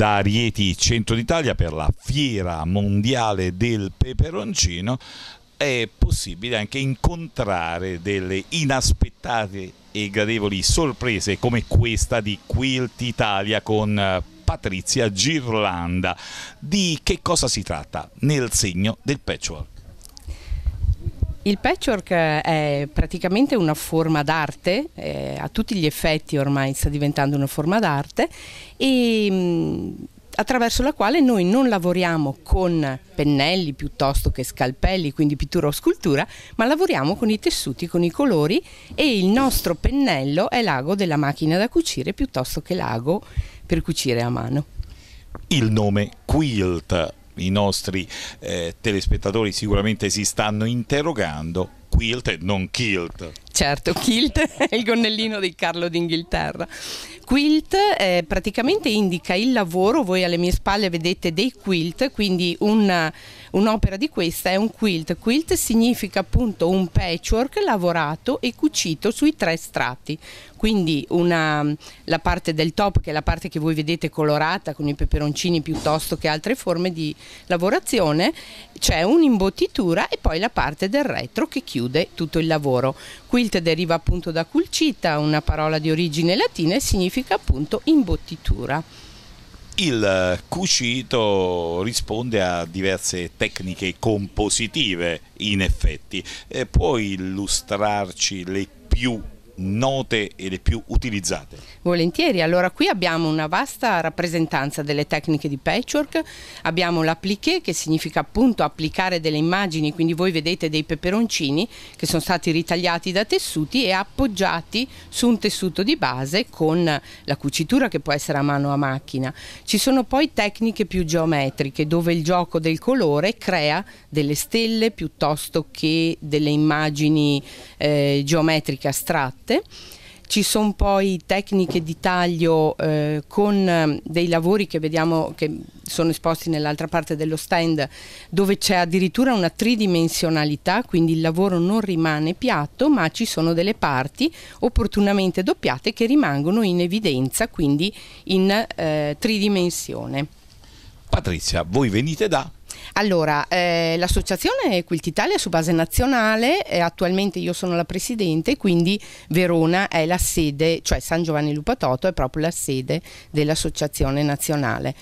da Rieti Centro d'Italia per la Fiera Mondiale del Peperoncino è possibile anche incontrare delle inaspettate e gradevoli sorprese come questa di Quilt Italia con eh, Patrizia Girlanda. Di che cosa si tratta? Nel segno del patchwork. Il patchwork è praticamente una forma d'arte, eh, a tutti gli effetti ormai sta diventando una forma d'arte e mh, mm, attraverso la quale noi non lavoriamo con pennelli piuttosto che scalpelli, quindi pittura o scultura, ma lavoriamo con i tessuti, con i colori e il nostro pennello è l'ago della macchina da cucire piuttosto che l'ago per cucire a mano. Il nome Quilt i nostri eh, telespettatori sicuramente si stanno interrogando. Quilt e non kilt. Certo, kilt è il gonnellino di Carlo d'Inghilterra. Quilt eh, praticamente indica il lavoro, voi alle mie spalle vedete dei quilt, quindi una, un'opera di questa è un quilt. Quilt significa appunto un patchwork lavorato e cucito sui tre strati, quindi una, la parte del top, che è la parte che voi vedete colorata con i peperoncini piuttosto che altre forme di lavorazione, c'è un'imbottitura e poi la parte del retro che chiude tutto il lavoro. Quilt deriva appunto da culcita, una parola di origine latina e significa appunto imbottitura. Il eh, cucito risponde a diverse tecniche compositive, in effetti. Eh, puoi illustrarci le più note e le più utilizzate? Volentieri, allora qui abbiamo una vasta rappresentanza delle tecniche di patchwork, abbiamo l'appliqué che significa appunto applicare delle immagini, quindi voi vedete dei peperoncini che sono stati ritagliati da tessuti e appoggiati su un tessuto di base con la cucitura che può essere a mano o a macchina. Ci sono poi tecniche più geometriche dove il gioco del colore crea delle stelle piuttosto che delle immagini eh, geometriche astratte elaborate. Ci sono poi tecniche di taglio eh, con ehm, dei lavori che vediamo che sono esposti nell'altra parte dello stand dove c'è addirittura una tridimensionalità, quindi il lavoro non rimane piatto ma ci sono delle parti opportunamente doppiate che rimangono in evidenza, quindi in eh, tridimensione. Patrizia, voi venite da allora, eh, l'associazione Quilt Italia su base nazionale, eh, attualmente io sono la presidente, quindi Verona è la sede, cioè San Giovanni Lupatoto è proprio la sede dell'associazione nazionale.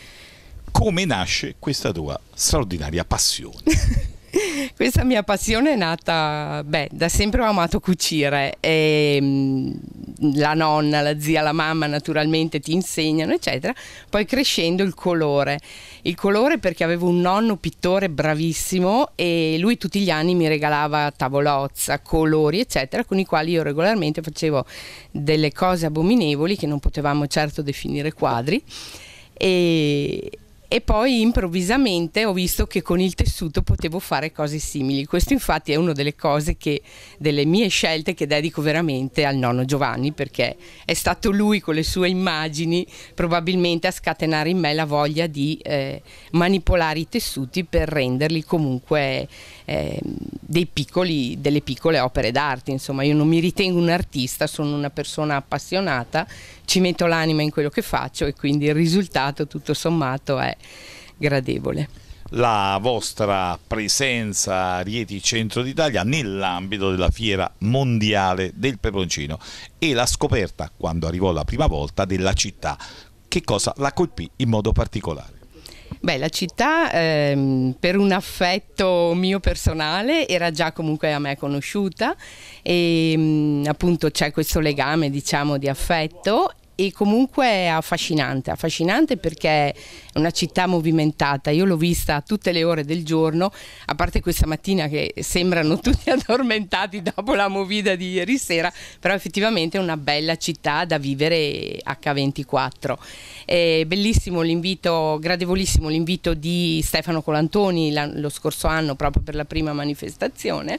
Come nasce questa tua straordinaria passione? Questa mia passione è nata, beh, da sempre ho amato cucire e mm, la nonna, la zia, la mamma naturalmente ti insegnano, eccetera. Poi crescendo il colore, il colore perché avevo un nonno pittore bravissimo e lui tutti gli anni mi regalava tavolozza, colori, eccetera, con i quali io regolarmente facevo delle cose abominevoli che non potevamo certo definire quadri. E, e poi improvvisamente ho visto che con il tessuto potevo fare cose simili. Questo infatti è una delle cose che, delle mie scelte che dedico veramente al nonno Giovanni perché è stato lui con le sue immagini probabilmente a scatenare in me la voglia di eh, manipolare i tessuti per renderli comunque eh, piccoli, delle piccole opere d'arte. Insomma, io non mi ritengo un artista, sono una persona appassionata, ci metto l'anima in quello che faccio e quindi il risultato tutto sommato è gradevole la vostra presenza a Rieti Centro d'Italia nell'ambito della fiera mondiale del peperoncino e la scoperta, quando arrivò la prima volta, della città. Che cosa la colpì in modo particolare? Beh, la città ehm, per un affetto mio personale era già comunque a me conosciuta e mh, mm, appunto c'è questo legame diciamo di affetto e comunque è affascinante, affascinante perché è una città movimentata, io l'ho vista a tutte le ore del giorno, a parte questa mattina che sembrano tutti addormentati dopo la movida di ieri sera, però effettivamente è una bella città da vivere H24. È bellissimo l'invito, gradevolissimo l'invito di Stefano Colantoni lo scorso anno proprio per la prima manifestazione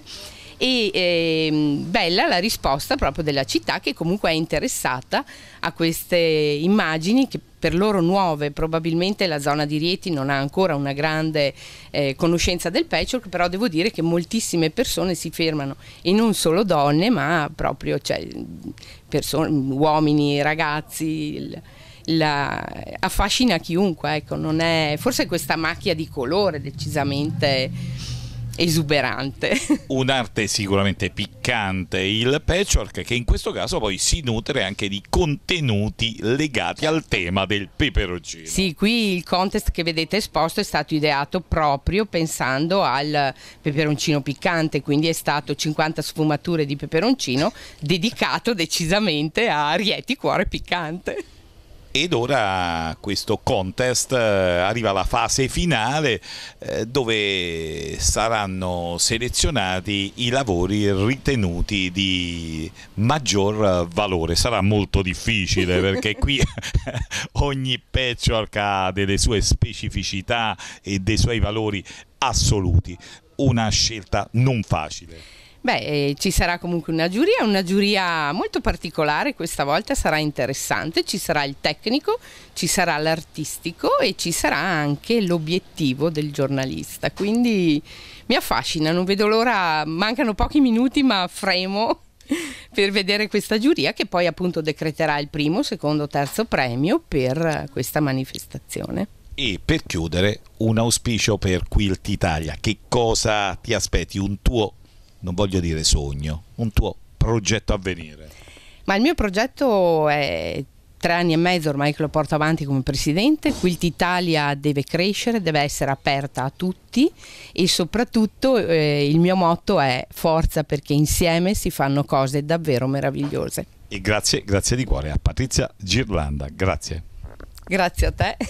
e eh, bella la risposta proprio della città che comunque è interessata a queste immagini che per loro nuove, probabilmente la zona di Rieti non ha ancora una grande eh, conoscenza del patchwork, però devo dire che moltissime persone si fermano e non solo donne, ma proprio cioè, persone, uomini, ragazzi. Il, la, affascina chiunque, ecco, è, forse questa macchia di colore decisamente esuberante. Un'arte sicuramente piccante, il patchwork, che in questo caso poi si nutre anche di contenuti legati al tema del peperoncino. Sì, qui il contest che vedete esposto è stato ideato proprio pensando al peperoncino piccante, quindi è stato 50 sfumature di peperoncino dedicato decisamente a Rieti Cuore Piccante ed ora questo contest eh, arriva alla fase finale eh, dove saranno selezionati i lavori ritenuti di maggior valore sarà molto difficile perché qui ogni patchwork ha delle sue specificità e dei suoi valori assoluti una scelta non facile Beh, eh, ci sarà comunque una giuria, una giuria molto particolare questa volta, sarà interessante, ci sarà il tecnico, ci sarà l'artistico e ci sarà anche l'obiettivo del giornalista, quindi mi affascina, non vedo l'ora, mancano pochi minuti ma fremo per vedere questa giuria che poi appunto decreterà il primo, secondo, terzo premio per questa manifestazione. E per chiudere, un auspicio per Quilt Italia. Che cosa ti aspetti? Un tuo non voglio dire sogno, un tuo progetto avvenire? Ma il mio progetto è tre anni e mezzo ormai che lo porto avanti come presidente, Quilt Italia deve crescere, deve essere aperta a tutti e soprattutto eh, il mio motto è forza perché insieme si fanno cose davvero meravigliose. E grazie, grazie di cuore a Patrizia Girlanda, grazie. Grazie a te.